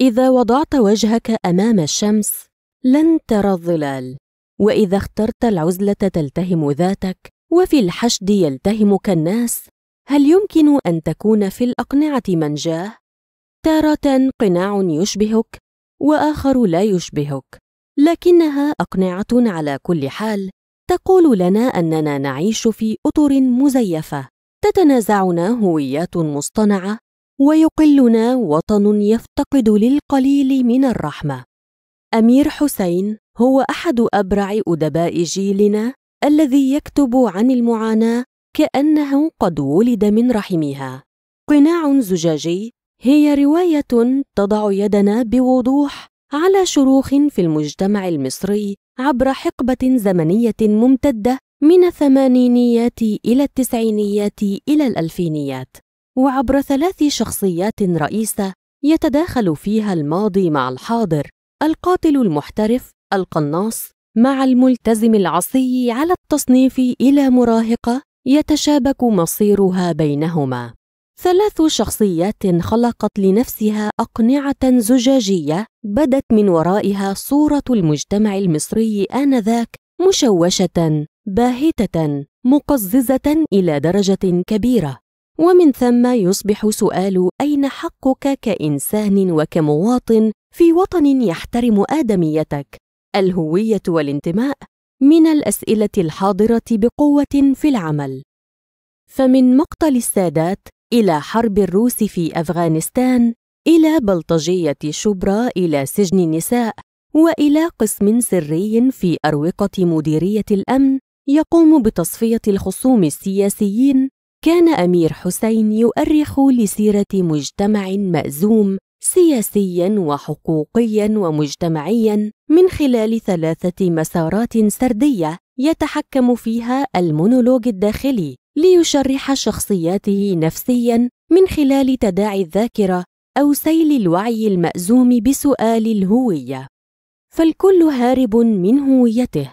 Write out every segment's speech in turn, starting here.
اذا وضعت وجهك امام الشمس لن ترى الظلال واذا اخترت العزله تلتهم ذاتك وفي الحشد يلتهمك الناس هل يمكن ان تكون في الاقنعه منجاه تاره قناع يشبهك واخر لا يشبهك لكنها اقنعه على كل حال تقول لنا اننا نعيش في اطر مزيفه تتنازعنا هويات مصطنعه ويقلنا وطن يفتقد للقليل من الرحمة أمير حسين هو أحد أبرع أدباء جيلنا الذي يكتب عن المعاناة كأنه قد ولد من رحمها قناع زجاجي هي رواية تضع يدنا بوضوح على شروخ في المجتمع المصري عبر حقبة زمنية ممتدة من الثمانينيات إلى التسعينيات إلى الألفينيات وعبر ثلاث شخصيات رئيسة يتداخل فيها الماضي مع الحاضر القاتل المحترف القناص مع الملتزم العصي على التصنيف إلى مراهقة يتشابك مصيرها بينهما ثلاث شخصيات خلقت لنفسها أقنعة زجاجية بدت من ورائها صورة المجتمع المصري آنذاك مشوشة باهتة مقززة إلى درجة كبيرة ومن ثم يصبح سؤال أين حقك كإنسان وكمواطن في وطن يحترم آدميتك الهوية والانتماء من الأسئلة الحاضرة بقوة في العمل فمن مقتل السادات إلى حرب الروس في أفغانستان إلى بلطجية شبرا إلى سجن النساء وإلى قسم سري في أروقة مديرية الأمن يقوم بتصفية الخصوم السياسيين كان أمير حسين يؤرخ لسيرة مجتمع مأزوم سياسيا وحقوقيا ومجتمعيا من خلال ثلاثة مسارات سردية يتحكم فيها المونولوج الداخلي ليشرح شخصياته نفسيا من خلال تداعي الذاكرة أو سيل الوعي المأزوم بسؤال الهوية فالكل هارب من هويته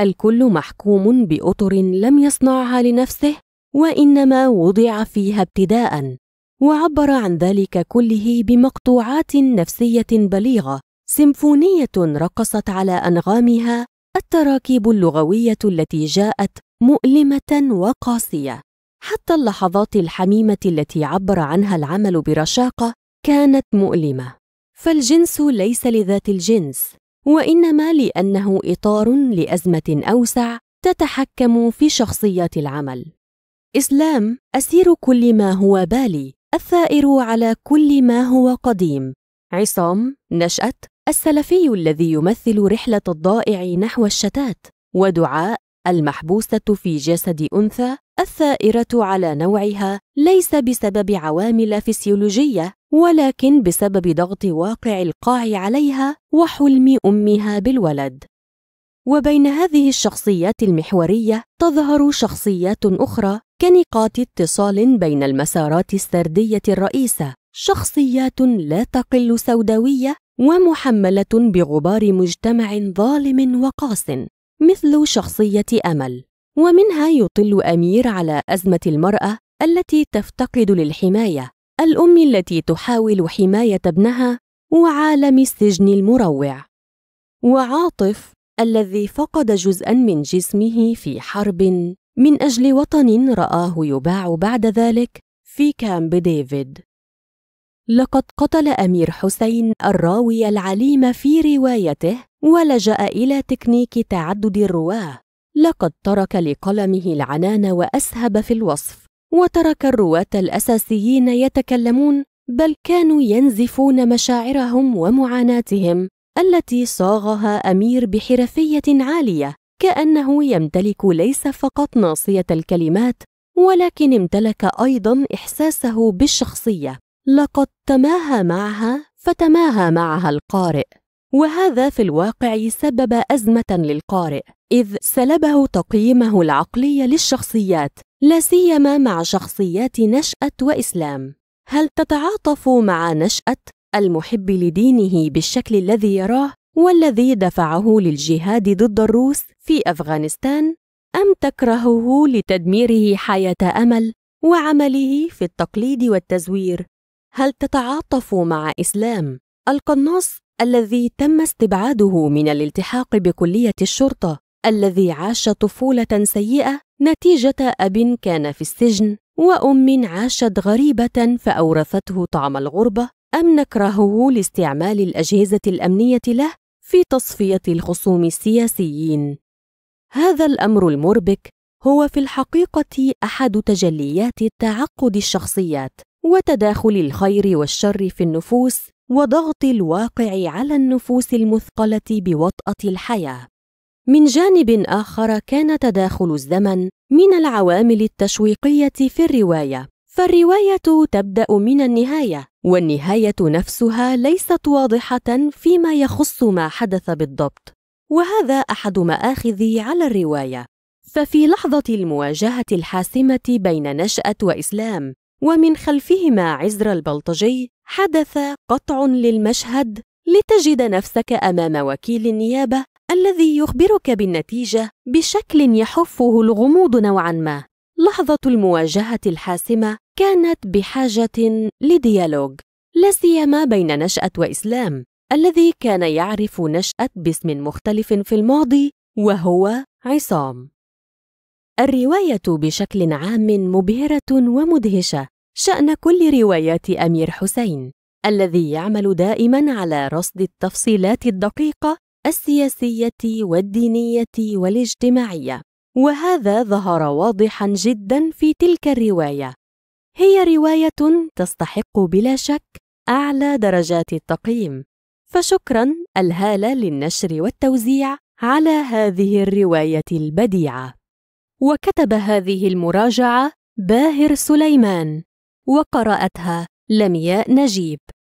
الكل محكوم بأطر لم يصنعها لنفسه وانما وضع فيها ابتداء وعبر عن ذلك كله بمقطوعات نفسيه بليغه سيمفونيه رقصت على انغامها التراكيب اللغويه التي جاءت مؤلمه وقاسيه حتى اللحظات الحميمه التي عبر عنها العمل برشاقه كانت مؤلمه فالجنس ليس لذات الجنس وانما لانه اطار لازمه اوسع تتحكم في شخصيات العمل إسلام أسير كل ما هو بالي الثائر على كل ما هو قديم عصام نشأة السلفي الذي يمثل رحلة الضائع نحو الشتات ودعاء المحبوسة في جسد أنثى الثائرة على نوعها ليس بسبب عوامل فسيولوجية ولكن بسبب ضغط واقع القاع عليها وحلم أمها بالولد وبين هذه الشخصيات المحورية تظهر شخصيات أخرى كنقاط اتصال بين المسارات السردية الرئيسة شخصيات لا تقل سوداوية ومحملة بغبار مجتمع ظالم وقاس مثل شخصية أمل ومنها يطل أمير على أزمة المرأة التي تفتقد للحماية الأم التي تحاول حماية ابنها وعالم السجن المروع وعاطف الذي فقد جزءا من جسمه في حرب من أجل وطن رآه يباع بعد ذلك في كامب ديفيد لقد قتل أمير حسين الراوي العليم في روايته ولجأ إلى تكنيك تعدد الرواه لقد ترك لقلمه العنان وأسهب في الوصف وترك الرواة الأساسيين يتكلمون بل كانوا ينزفون مشاعرهم ومعاناتهم التي صاغها أمير بحرفية عالية كأنه يمتلك ليس فقط ناصية الكلمات ولكن امتلك أيضا إحساسه بالشخصية لقد تماهى معها فتماهى معها القارئ وهذا في الواقع سبب أزمة للقارئ إذ سلبه تقييمه العقلي للشخصيات لا سيما مع شخصيات نشأة وإسلام هل تتعاطف مع نشأة المحب لدينه بالشكل الذي يراه والذي دفعه للجهاد ضد الروس في أفغانستان أم تكرهه لتدميره حياة أمل وعمله في التقليد والتزوير؟ هل تتعاطف مع إسلام القناص الذي تم استبعاده من الالتحاق بكلية الشرطة الذي عاش طفولة سيئة نتيجة أب كان في السجن وأم عاشت غريبة فأورثته طعم الغربة أم نكرهه لاستعمال الأجهزة الأمنية له في تصفية الخصوم السياسيين. هذا الأمر المربك هو في الحقيقة أحد تجليات تعقد الشخصيات وتداخل الخير والشر في النفوس وضغط الواقع على النفوس المثقلة بوطأة الحياة. من جانب آخر كان تداخل الزمن من العوامل التشويقية في الرواية فالرواية تبدأ من النهاية والنهاية نفسها ليست واضحة فيما يخص ما حدث بالضبط وهذا أحد مآخذي على الرواية ففي لحظة المواجهة الحاسمة بين نشأة وإسلام ومن خلفهما عزر البلطجي حدث قطع للمشهد لتجد نفسك أمام وكيل النيابة الذي يخبرك بالنتيجة بشكل يحفه الغموض نوعا ما لحظة المواجهة الحاسمة كانت بحاجة لديالوج لا سيما بين نشأة وإسلام الذي كان يعرف نشأة باسم مختلف في الماضي وهو عصام الرواية بشكل عام مبهرة ومدهشة شأن كل روايات أمير حسين الذي يعمل دائما على رصد التفصيلات الدقيقة السياسية والدينية والاجتماعية وهذا ظهر واضحا جدا في تلك الرواية هي رواية تستحق بلا شك أعلى درجات التقييم فشكرا الهالة للنشر والتوزيع على هذه الرواية البديعة وكتب هذه المراجعة باهر سليمان وقرأتها لمياء نجيب